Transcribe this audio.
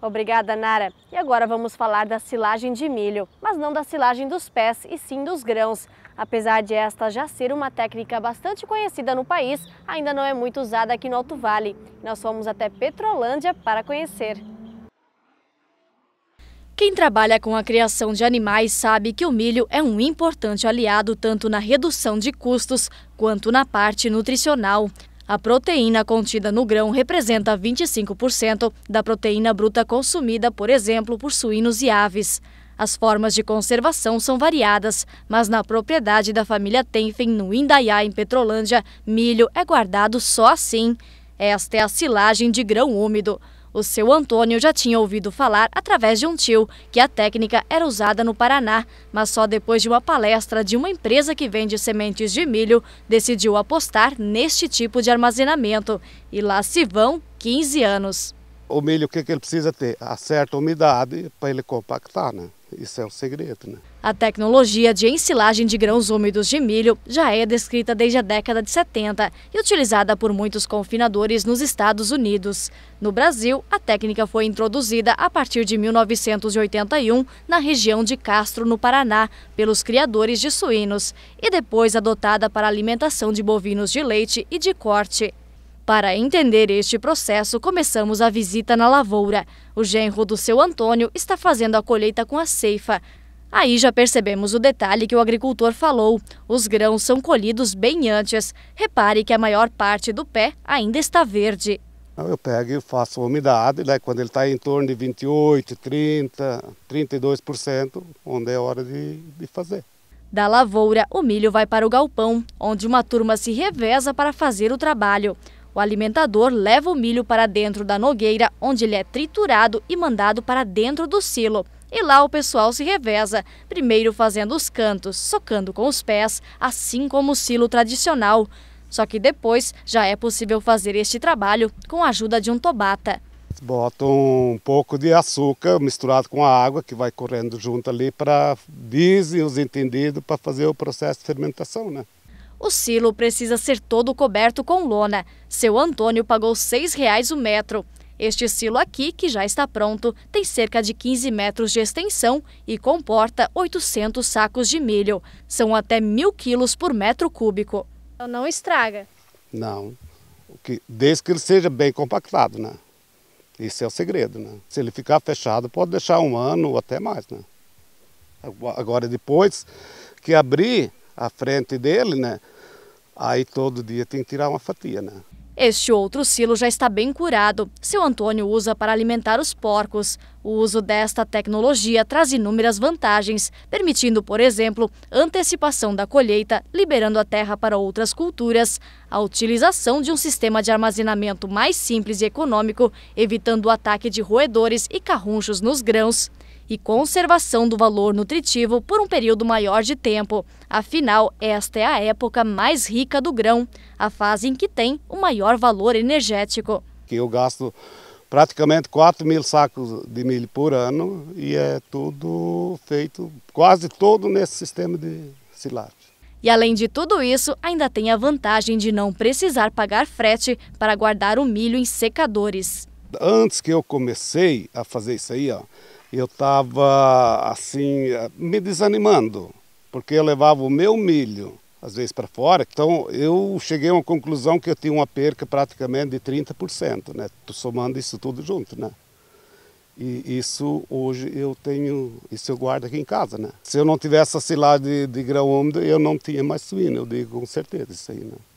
Obrigada, Nara. E agora vamos falar da silagem de milho, mas não da silagem dos pés e sim dos grãos. Apesar de esta já ser uma técnica bastante conhecida no país, ainda não é muito usada aqui no Alto Vale. Nós fomos até Petrolândia para conhecer. Quem trabalha com a criação de animais sabe que o milho é um importante aliado tanto na redução de custos quanto na parte nutricional. A proteína contida no grão representa 25% da proteína bruta consumida, por exemplo, por suínos e aves. As formas de conservação são variadas, mas na propriedade da família Tenfen, no Indaiá, em Petrolândia, milho é guardado só assim. Esta é a silagem de grão úmido. O seu Antônio já tinha ouvido falar através de um tio que a técnica era usada no Paraná, mas só depois de uma palestra de uma empresa que vende sementes de milho decidiu apostar neste tipo de armazenamento. E lá se vão 15 anos. O milho, o que, que ele precisa ter? A certa umidade para ele compactar, né? Isso é um segredo, né? A tecnologia de ensilagem de grãos úmidos de milho já é descrita desde a década de 70 e utilizada por muitos confinadores nos Estados Unidos. No Brasil, a técnica foi introduzida a partir de 1981 na região de Castro, no Paraná, pelos criadores de suínos e depois adotada para alimentação de bovinos de leite e de corte. Para entender este processo, começamos a visita na lavoura. O genro do seu Antônio está fazendo a colheita com a ceifa. Aí já percebemos o detalhe que o agricultor falou. Os grãos são colhidos bem antes. Repare que a maior parte do pé ainda está verde. Eu pego e faço umidade, né, quando ele está em torno de 28, 30, 32%, onde é hora de, de fazer. Da lavoura, o milho vai para o galpão, onde uma turma se reveza para fazer o trabalho. O alimentador leva o milho para dentro da nogueira, onde ele é triturado e mandado para dentro do silo. E lá o pessoal se reveza, primeiro fazendo os cantos, socando com os pés, assim como o silo tradicional. Só que depois já é possível fazer este trabalho com a ajuda de um tobata. Bota um pouco de açúcar misturado com a água que vai correndo junto ali para, dizem os entendidos, para fazer o processo de fermentação, né? O silo precisa ser todo coberto com lona. Seu Antônio pagou R$ 6,00 o metro. Este silo aqui, que já está pronto, tem cerca de 15 metros de extensão e comporta 800 sacos de milho. São até mil quilos por metro cúbico. Então, não estraga? Não. Desde que ele seja bem compactado, né? Esse é o segredo, né? Se ele ficar fechado, pode deixar um ano ou até mais, né? Agora, depois que abrir, à frente dele, né? Aí todo dia tem que tirar uma fatia, né? Este outro silo já está bem curado. Seu Antônio usa para alimentar os porcos. O uso desta tecnologia traz inúmeras vantagens, permitindo, por exemplo, antecipação da colheita, liberando a terra para outras culturas, a utilização de um sistema de armazenamento mais simples e econômico, evitando o ataque de roedores e carrunchos nos grãos e conservação do valor nutritivo por um período maior de tempo. Afinal, esta é a época mais rica do grão, a fase em que tem o maior valor energético. Eu gasto praticamente 4 mil sacos de milho por ano e é tudo feito quase todo nesse sistema de silagem. E além de tudo isso, ainda tem a vantagem de não precisar pagar frete para guardar o milho em secadores. Antes que eu comecei a fazer isso aí, ó, eu estava assim, me desanimando, porque eu levava o meu milho, às vezes para fora. Então eu cheguei a uma conclusão que eu tinha uma perca praticamente de 30%, né? Tô somando isso tudo junto, né? E isso hoje eu tenho, isso eu guardo aqui em casa, né? Se eu não tivesse a silagem de, de grão úmido, eu não tinha mais suíno, eu digo com certeza isso aí, né?